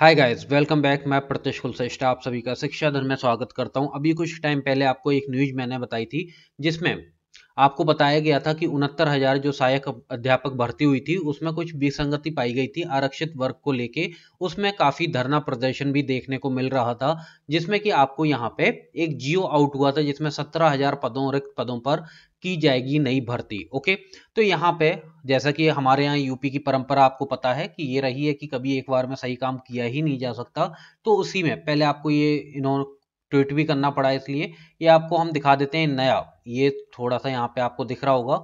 hi guys welcome back मैं प्रत्यक्ष कुलश्रेष्ठा आप सभी का शिक्षा धन में स्वागत करता हूं अभी कुछ टाइम पहले आपको एक न्यूज मैंने बताई थी जिसमें आपको बताया गया था कि उनहत्तर हजार जो सहायक अध्यापक भर्ती हुई थी उसमें कुछ विसंगति पाई गई थी आरक्षित वर्ग को लेके उसमें काफ़ी धरना प्रदर्शन भी देखने को मिल रहा था जिसमें कि आपको यहाँ पे एक जियो आउट हुआ था जिसमें सत्रह हजार पदों रिक्त पदों पर की जाएगी नई भर्ती ओके तो यहाँ पे जैसा कि हमारे यहाँ यूपी की परंपरा आपको पता है कि ये रही है कि कभी एक बार में सही काम किया ही नहीं जा सकता तो उसी में पहले आपको ये इन्होंने ट्वीट भी करना पड़ा इसलिए ये आपको हम दिखा देते हैं नया ये थोड़ा सा यहाँ पे आपको दिख रहा होगा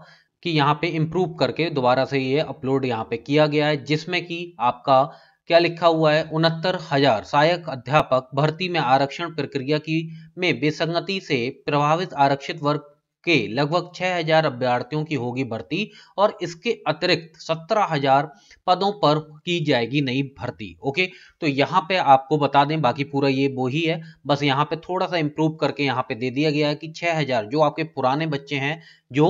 कि यहाँ पे इम्प्रूव करके दोबारा से ये अपलोड यहाँ पे किया गया है जिसमें कि आपका क्या लिखा हुआ है उनहत्तर हजार सहायक अध्यापक भर्ती में आरक्षण प्रक्रिया की में बेसंगति से प्रभावित आरक्षित वर्ग के लगभग 6000 अभ्यार्थियों की होगी भर्ती और इसके अतिरिक्त 17000 पदों पर की जाएगी नई भर्ती ओके तो यहाँ पे आपको बता दें बाकी पूरा ये वो ही है बस यहाँ पे थोड़ा सा इम्प्रूव करके यहाँ पे दे दिया गया है कि 6000 जो आपके पुराने बच्चे हैं जो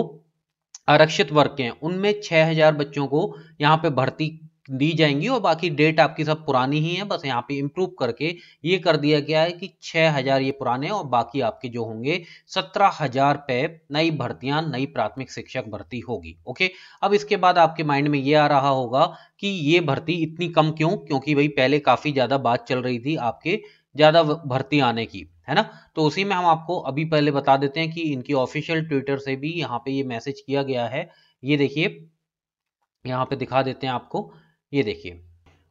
आरक्षित वर्ग के हैं उनमें हजार बच्चों को यहाँ पे भर्ती दी जाएंगी और बाकी डेट आपकी सब पुरानी ही है बस यहाँ पे इम्प्रूव करके ये कर दिया गया है कि 6000 ये पुराने और बाकी आपके जो होंगे 17000 पे नई भर्तियां नई प्राथमिक शिक्षक भर्ती होगी ओके अब इसके बाद आपके माइंड में ये आ रहा होगा कि ये भर्ती इतनी कम क्यों क्योंकि भाई पहले काफ़ी ज़्यादा बात चल रही थी आपके ज़्यादा भर्ती आने की है ना तो उसी में हम आपको अभी पहले बता देते हैं कि इनकी ऑफिशियल ट्विटर से भी यहाँ पे ये मैसेज किया गया है ये देखिए यहाँ पे दिखा देते हैं आपको ये देखिए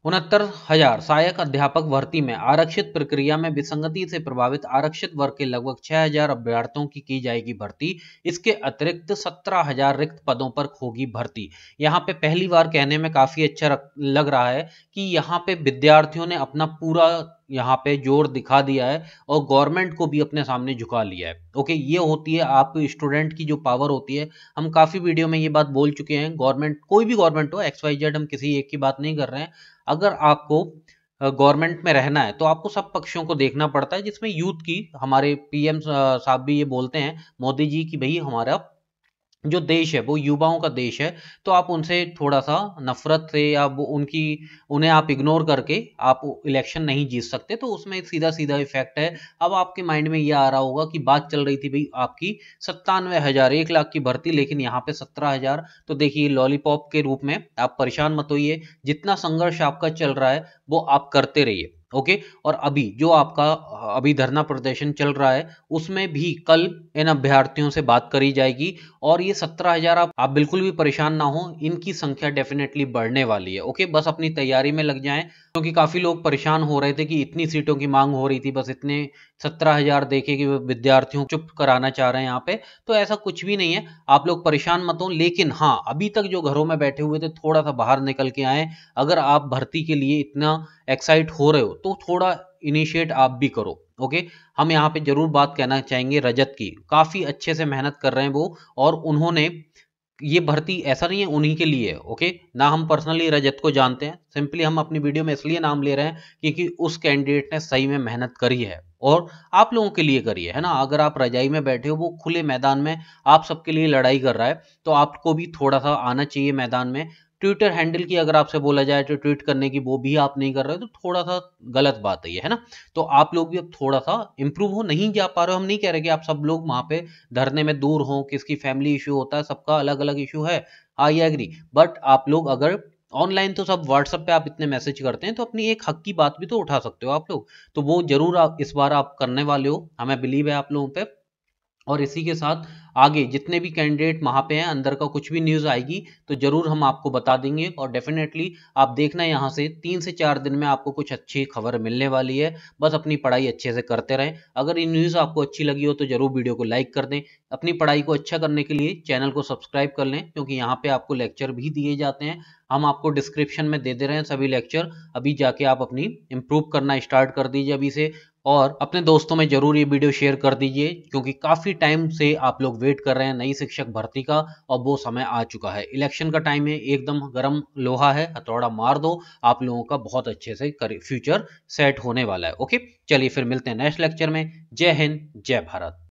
उनहत्तर हजार सहायक अध्यापक भर्ती में आरक्षित प्रक्रिया में विसंगति से प्रभावित आरक्षित वर्ग के लगभग 6000 अभ्यर्थियों की की जाएगी भर्ती इसके अतिरिक्त 17000 रिक्त पदों पर होगी भर्ती यहाँ पे पहली बार कहने में काफी अच्छा लग रहा है कि यहाँ पे विद्यार्थियों ने अपना पूरा यहाँ पे जोर दिखा दिया है और गवर्नमेंट को भी अपने सामने झुका लिया है ओके ये होती है आप स्टूडेंट की जो पावर होती है हम काफ़ी वीडियो में ये बात बोल चुके हैं गवर्नमेंट कोई भी गवर्नमेंट हो एक्स वाई जेड हम किसी एक की बात नहीं कर रहे हैं अगर आपको गवर्नमेंट में रहना है तो आपको सब पक्षों को देखना पड़ता है जिसमें यूथ की हमारे पीएम साहब भी ये बोलते हैं मोदी जी की भाई हमारा जो देश है वो युवाओं का देश है तो आप उनसे थोड़ा सा नफरत से या उनकी उन्हें आप इग्नोर करके आप इलेक्शन नहीं जीत सकते तो उसमें सीधा सीधा इफेक्ट है अब आपके माइंड में ये आ रहा होगा कि बात चल रही थी भाई आपकी सत्तानवे हज़ार एक लाख की भर्ती लेकिन यहाँ पे सत्रह हज़ार तो देखिए लॉलीपॉप के रूप में आप परेशान मत होइए जितना संघर्ष आपका चल रहा है वो आप करते रहिए ओके और अभी जो आपका अभी धरना प्रदर्शन चल रहा है उसमें भी कल इन अभ्यर्थियों से बात करी जाएगी और ये सत्रह हजार आप, आप बिल्कुल भी परेशान ना हो इनकी संख्या डेफिनेटली बढ़ने वाली है ओके बस अपनी तैयारी में लग जाएं क्योंकि काफी लोग परेशान हो रहे थे कि इतनी सीटों की मांग हो रही थी बस इतने सत्रह हजार देखे कि विद्यार्थियों चुप कराना चाह रहे हैं यहाँ पे तो ऐसा कुछ भी नहीं है आप लोग परेशान मत हो लेकिन हाँ अभी तक जो घरों में बैठे हुए थे थोड़ा सा बाहर निकल के आए अगर आप भर्ती के लिए इतना एक्साइट हो रहे हो तो थोड़ा इनिशिएट आप भी करो ओके हम यहाँ पे जरूर बात कहना चाहेंगे रजत की काफ़ी अच्छे से मेहनत कर रहे हैं वो और उन्होंने ये भर्ती ऐसा नहीं है उन्हीं के लिए ओके ना हम पर्सनली रजत को जानते हैं सिंपली हम अपनी वीडियो में इसलिए नाम ले रहे हैं क्योंकि उस कैंडिडेट ने सही में मेहनत करी है और आप लोगों के लिए करी है, है ना अगर आप रजाई में बैठे हो वो खुले मैदान में आप सबके लिए लड़ाई कर रहा है तो आपको भी थोड़ा सा आना चाहिए मैदान में ट्विटर हैंडल की अगर आपसे बोला जाए तो ट्वीट करने की वो भी आप नहीं कर रहे हो तो थोड़ा सा गलत बात है ये है ना तो आप लोग भी अब थोड़ा सा इम्प्रूव हो नहीं जा पा रहे हो हम नहीं कह रहे कि आप सब लोग वहाँ पे धरने में दूर हों किसकी फैमिली इशू होता है सबका अलग अलग इशू है आई एग्री बट आप लोग अगर ऑनलाइन तो सब व्हाट्सअप पे आप इतने मैसेज करते हैं तो अपनी एक हक की बात भी तो उठा सकते हो आप लोग तो वो जरूर आप इस बार आप करने वाले हो हमें बिलीव है आप लोगों पर और इसी के साथ आगे जितने भी कैंडिडेट वहाँ पे हैं अंदर का कुछ भी न्यूज़ आएगी तो ज़रूर हम आपको बता देंगे और डेफिनेटली आप देखना यहाँ से तीन से चार दिन में आपको कुछ अच्छी खबर मिलने वाली है बस अपनी पढ़ाई अच्छे से करते रहें अगर ये न्यूज़ आपको अच्छी लगी हो तो ज़रूर वीडियो को लाइक कर दें अपनी पढ़ाई को अच्छा करने के लिए चैनल को सब्सक्राइब कर लें क्योंकि यहाँ पर आपको लेक्चर भी दिए जाते हैं हम आपको डिस्क्रिप्शन में दे दे रहे हैं सभी लेक्चर अभी जाके आप अपनी इम्प्रूव करना स्टार्ट कर दीजिए अभी से और अपने दोस्तों में ज़रूर ये वीडियो शेयर कर दीजिए क्योंकि काफ़ी टाइम से आप लोग वेट वेट कर रहे हैं नई शिक्षक भर्ती का और वो समय आ चुका है इलेक्शन का टाइम है एकदम गर्म लोहा है हथौड़ा मार दो आप लोगों का बहुत अच्छे से फ्यूचर सेट होने वाला है ओके चलिए फिर मिलते हैं नेक्स्ट लेक्चर में जय हिंद जय भारत